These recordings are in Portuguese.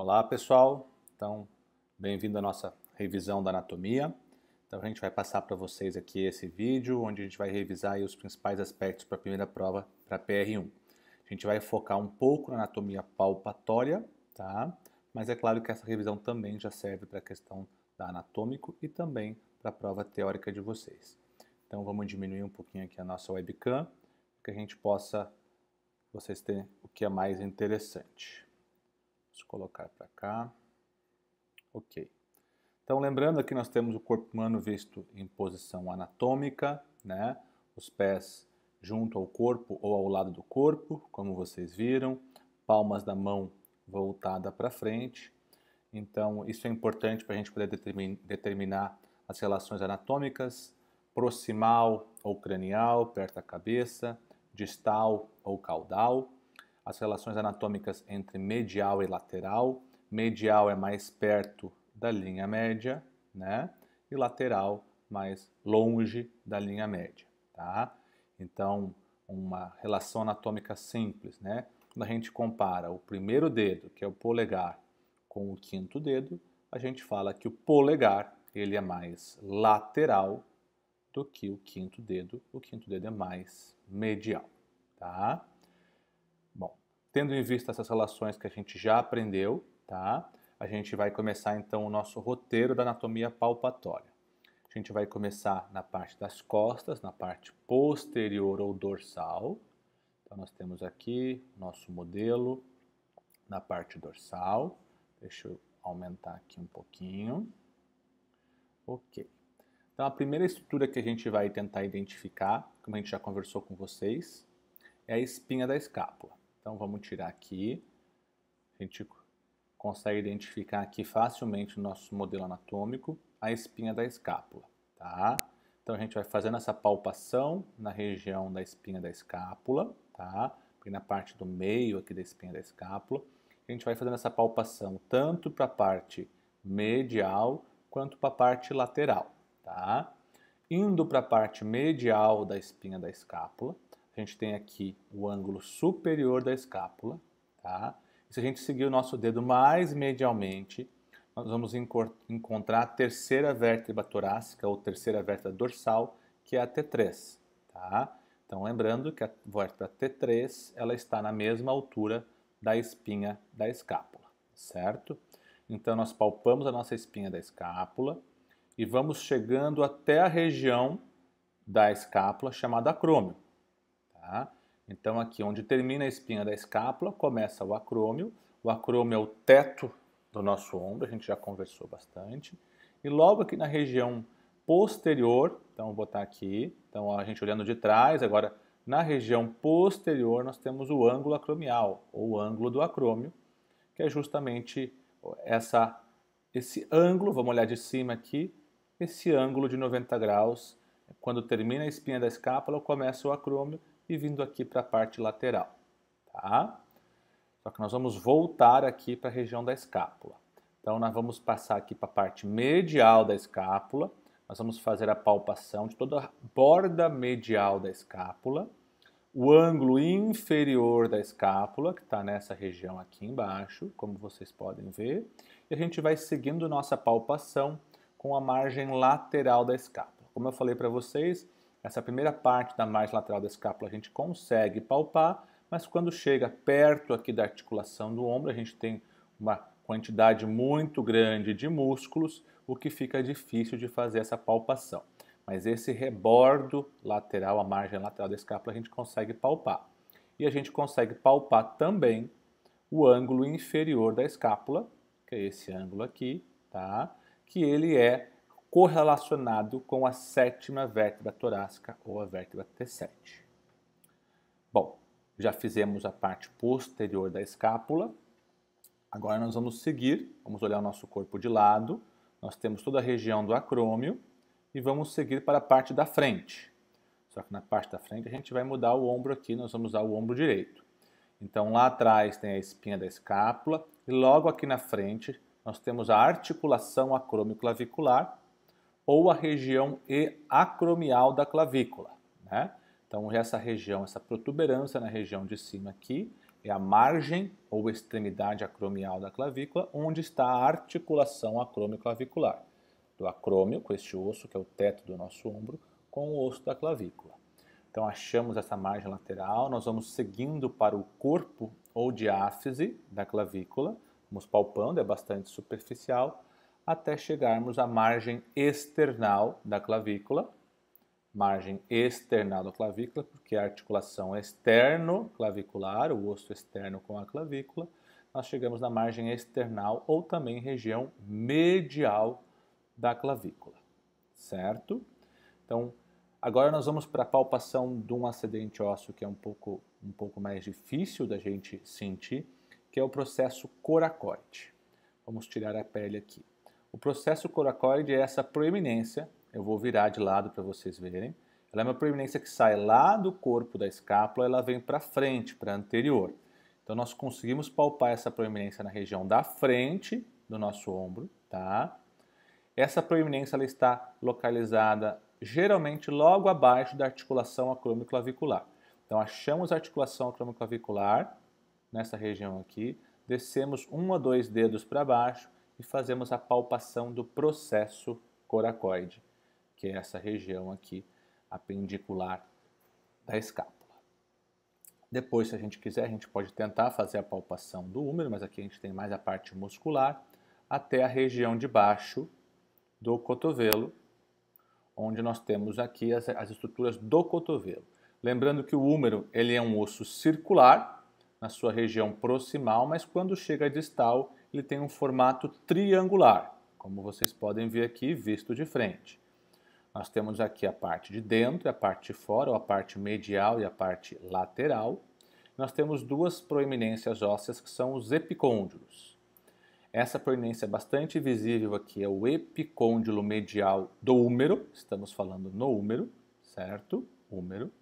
Olá pessoal, então bem-vindo à nossa revisão da anatomia. Então a gente vai passar para vocês aqui esse vídeo, onde a gente vai revisar os principais aspectos para a primeira prova para PR1. A gente vai focar um pouco na anatomia palpatória, tá? Mas é claro que essa revisão também já serve para a questão da anatômico e também para a prova teórica de vocês. Então vamos diminuir um pouquinho aqui a nossa webcam, para que a gente possa, vocês ter o que é mais interessante. Deixa eu colocar para cá. Ok. Então, lembrando aqui nós temos o corpo humano visto em posição anatômica, né? Os pés junto ao corpo ou ao lado do corpo, como vocês viram, palmas da mão voltada para frente. Então, isso é importante para a gente poder determinar as relações anatômicas, proximal ou cranial, perto da cabeça, distal ou caudal as relações anatômicas entre medial e lateral. Medial é mais perto da linha média, né? E lateral mais longe da linha média, tá? Então, uma relação anatômica simples, né? Quando a gente compara o primeiro dedo, que é o polegar, com o quinto dedo, a gente fala que o polegar ele é mais lateral do que o quinto dedo. O quinto dedo é mais medial, tá? tendo em vista essas relações que a gente já aprendeu, tá? A gente vai começar então o nosso roteiro da anatomia palpatória. A gente vai começar na parte das costas, na parte posterior ou dorsal. Então nós temos aqui nosso modelo na parte dorsal. Deixa eu aumentar aqui um pouquinho. Ok. Então a primeira estrutura que a gente vai tentar identificar, como a gente já conversou com vocês, é a espinha da escápula. Então vamos tirar aqui. A gente consegue identificar aqui facilmente o nosso modelo anatômico, a espinha da escápula, tá? Então a gente vai fazendo essa palpação na região da espinha da escápula, tá? na parte do meio aqui da espinha da escápula. A gente vai fazendo essa palpação tanto para a parte medial quanto para a parte lateral, tá? Indo para a parte medial da espinha da escápula, a gente tem aqui o ângulo superior da escápula, tá? E se a gente seguir o nosso dedo mais medialmente, nós vamos encontrar a terceira vértebra torácica ou terceira vértebra dorsal, que é a T3, tá? Então, lembrando que a vértebra T3, ela está na mesma altura da espinha da escápula, certo? Então, nós palpamos a nossa espinha da escápula e vamos chegando até a região da escápula chamada acrômio. Tá? Então, aqui onde termina a espinha da escápula, começa o acrômio. O acrômio é o teto do nosso ombro, a gente já conversou bastante. E logo aqui na região posterior, então vou botar aqui, então a gente olhando de trás, agora na região posterior nós temos o ângulo acromial, ou o ângulo do acrômio, que é justamente essa, esse ângulo, vamos olhar de cima aqui, esse ângulo de 90 graus, quando termina a espinha da escápula, começa o acrômio e vindo aqui para a parte lateral, tá? Só que nós vamos voltar aqui para a região da escápula. Então, nós vamos passar aqui para a parte medial da escápula, nós vamos fazer a palpação de toda a borda medial da escápula, o ângulo inferior da escápula, que está nessa região aqui embaixo, como vocês podem ver, e a gente vai seguindo nossa palpação com a margem lateral da escápula. Como eu falei para vocês, essa primeira parte da margem lateral da escápula a gente consegue palpar, mas quando chega perto aqui da articulação do ombro, a gente tem uma quantidade muito grande de músculos, o que fica difícil de fazer essa palpação. Mas esse rebordo lateral, a margem lateral da escápula, a gente consegue palpar. E a gente consegue palpar também o ângulo inferior da escápula, que é esse ângulo aqui, tá? Que ele é correlacionado com a sétima vértebra torácica ou a vértebra T7. Bom, já fizemos a parte posterior da escápula. Agora nós vamos seguir, vamos olhar o nosso corpo de lado. Nós temos toda a região do acrômio e vamos seguir para a parte da frente. Só que na parte da frente a gente vai mudar o ombro aqui, nós vamos usar o ombro direito. Então lá atrás tem a espinha da escápula e logo aqui na frente nós temos a articulação acrômio-clavicular ou a região e acromial da clavícula. Né? Então, essa região, essa protuberância na região de cima aqui, é a margem ou extremidade acromial da clavícula, onde está a articulação acromioclavicular clavicular do acrômio, com este osso que é o teto do nosso ombro, com o osso da clavícula. Então, achamos essa margem lateral, nós vamos seguindo para o corpo ou diáfise da clavícula, vamos palpando, é bastante superficial, até chegarmos à margem external da clavícula. Margem external da clavícula, porque a articulação é externo-clavicular, o osso externo com a clavícula, nós chegamos na margem external ou também região medial da clavícula, certo? Então, agora nós vamos para a palpação de um acidente ósseo que é um pouco, um pouco mais difícil da gente sentir, que é o processo coracoide. Vamos tirar a pele aqui. O processo coracoide é essa proeminência, eu vou virar de lado para vocês verem. Ela é uma proeminência que sai lá do corpo da escápula, ela vem para frente, para anterior. Então nós conseguimos palpar essa proeminência na região da frente do nosso ombro, tá? Essa proeminência ela está localizada geralmente logo abaixo da articulação acromioclavicular. Então achamos a articulação acromioclavicular nessa região aqui, descemos um ou dois dedos para baixo e fazemos a palpação do processo coracoide, que é essa região aqui apendicular da escápula. Depois, se a gente quiser, a gente pode tentar fazer a palpação do úmero, mas aqui a gente tem mais a parte muscular, até a região de baixo do cotovelo, onde nós temos aqui as, as estruturas do cotovelo. Lembrando que o úmero ele é um osso circular na sua região proximal, mas quando chega distal, ele tem um formato triangular, como vocês podem ver aqui visto de frente. Nós temos aqui a parte de dentro, a parte de fora, a parte medial e a parte lateral. Nós temos duas proeminências ósseas que são os epicôndilos. Essa proeminência é bastante visível aqui é o epicôndilo medial do húmero, estamos falando no húmero, certo? Úmero.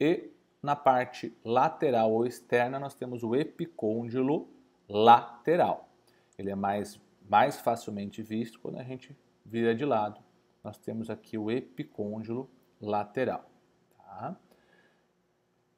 E na parte lateral ou externa nós temos o epicôndilo lateral. Ele é mais, mais facilmente visto quando a gente vira de lado. Nós temos aqui o epicôndilo lateral. Tá?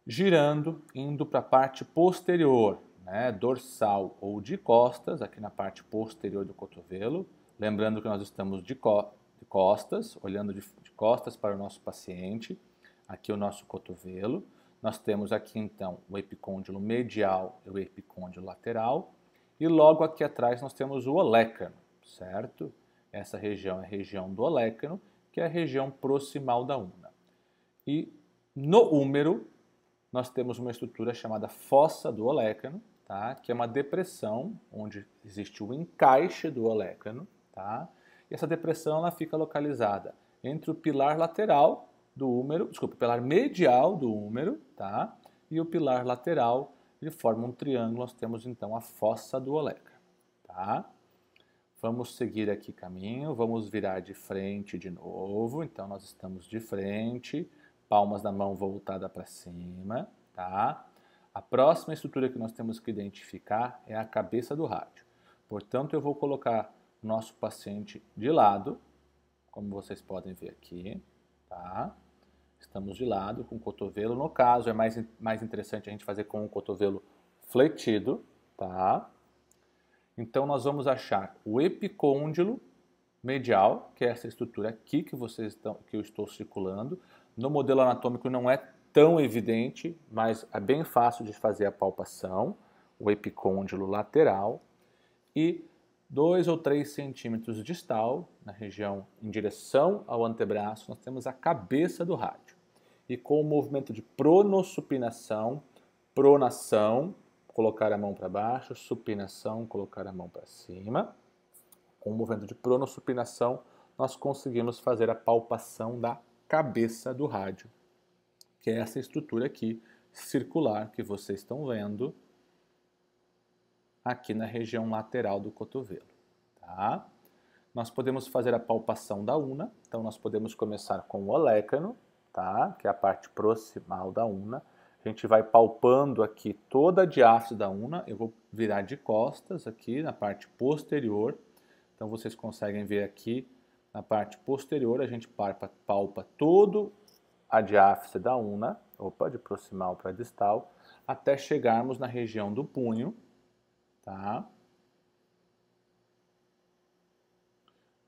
Girando, indo para a parte posterior, né, dorsal ou de costas, aqui na parte posterior do cotovelo. Lembrando que nós estamos de, co de costas, olhando de, de costas para o nosso paciente. Aqui o nosso cotovelo. Nós temos aqui então o epicôndilo medial e o epicôndilo lateral. E logo aqui atrás nós temos o olécano, certo? Essa região é a região do olécano, que é a região proximal da una. E no húmero nós temos uma estrutura chamada fossa do olécano, tá? que é uma depressão onde existe o encaixe do olécano. Tá? E essa depressão ela fica localizada entre o pilar lateral do húmero, desculpa, o pilar medial do húmero tá? e o pilar lateral ele forma um triângulo, nós temos então a fossa do Oleca. Tá? Vamos seguir aqui caminho, vamos virar de frente de novo. Então nós estamos de frente, palmas da mão voltada para cima, tá? A próxima estrutura que nós temos que identificar é a cabeça do rádio. Portanto, eu vou colocar nosso paciente de lado, como vocês podem ver aqui, tá? Estamos de lado com o cotovelo. No caso, é mais, mais interessante a gente fazer com o cotovelo fletido, tá? Então, nós vamos achar o epicôndilo medial, que é essa estrutura aqui que, vocês estão, que eu estou circulando. No modelo anatômico não é tão evidente, mas é bem fácil de fazer a palpação, o epicôndilo lateral. E 2 ou 3 centímetros distal, na região em direção ao antebraço, nós temos a cabeça do rádio e com o movimento de pronossupinação, pronação, colocar a mão para baixo, supinação, colocar a mão para cima. Com o movimento de pronossupinação, nós conseguimos fazer a palpação da cabeça do rádio, que é essa estrutura aqui, circular, que vocês estão vendo aqui na região lateral do cotovelo. Tá? Nós podemos fazer a palpação da una, então nós podemos começar com o olécano, tá? que é a parte proximal da una. A gente vai palpando aqui toda a diáfise da una. Eu vou virar de costas aqui na parte posterior. Então vocês conseguem ver aqui na parte posterior a gente palpa, palpa todo a diáfise da una, opa, de proximal para distal, até chegarmos na região do punho, tá?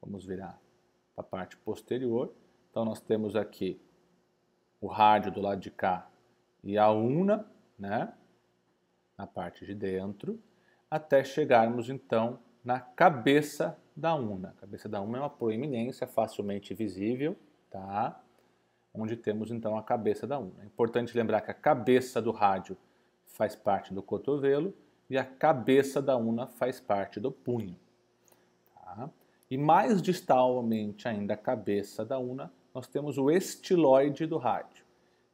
Vamos virar para a parte posterior. Então nós temos aqui o rádio do lado de cá e a una, né, na parte de dentro, até chegarmos então na cabeça da una. A cabeça da una é uma proeminência facilmente visível, tá? Onde temos então a cabeça da una. É importante lembrar que a cabeça do rádio faz parte do cotovelo e a cabeça da una faz parte do punho. Tá? E mais distalmente ainda a cabeça da una nós temos o estiloide do rádio,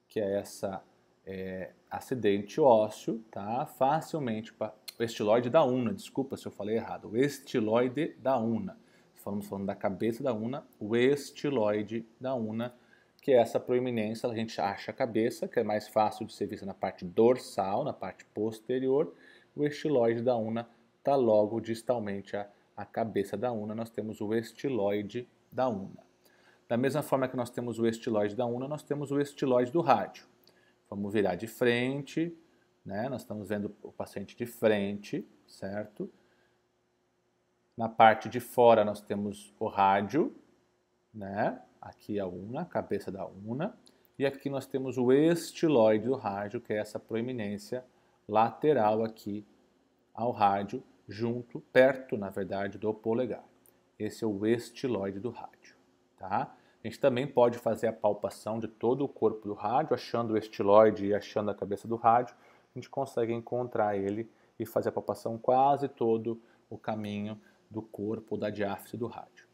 que é essa é, acidente ósseo, tá? Facilmente, para o estiloide da una, desculpa se eu falei errado, o estiloide da una. Estamos falando da cabeça da una, o estiloide da una, que é essa proeminência, a gente acha a cabeça, que é mais fácil de ser vista na parte dorsal, na parte posterior. O estiloide da una está logo distalmente a a cabeça da una, nós temos o estiloide da una. Da mesma forma que nós temos o estiloide da una, nós temos o estiloide do rádio. Vamos virar de frente, né? Nós estamos vendo o paciente de frente, certo? Na parte de fora nós temos o rádio, né? Aqui a una, a cabeça da una. E aqui nós temos o estiloide do rádio, que é essa proeminência lateral aqui ao rádio, junto, perto, na verdade, do polegar. Esse é o estiloide do rádio, tá? A gente também pode fazer a palpação de todo o corpo do rádio, achando o estiloide e achando a cabeça do rádio. A gente consegue encontrar ele e fazer a palpação quase todo o caminho do corpo da diáfise do rádio.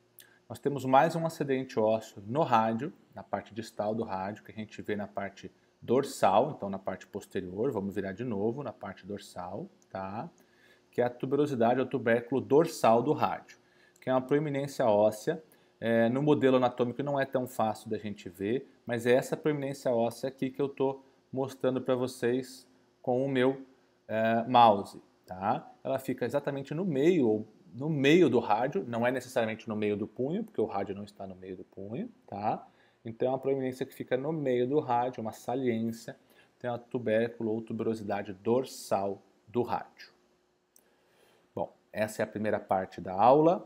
Nós temos mais um acidente ósseo no rádio, na parte distal do rádio, que a gente vê na parte dorsal, então na parte posterior, vamos virar de novo na parte dorsal, tá? Que é a tuberosidade é ou tubérculo dorsal do rádio, que é uma proeminência óssea é, no modelo anatômico não é tão fácil da gente ver, mas é essa proeminência óssea aqui que eu estou mostrando para vocês com o meu é, mouse. Tá? Ela fica exatamente no meio, no meio do rádio, não é necessariamente no meio do punho, porque o rádio não está no meio do punho. Tá? Então é uma proeminência que fica no meio do rádio, uma saliência, tem a tubérculo ou tuberosidade dorsal do rádio. Bom, essa é a primeira parte da aula.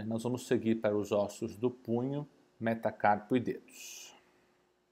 E nós vamos seguir para os ossos do punho, metacarpo e dedos.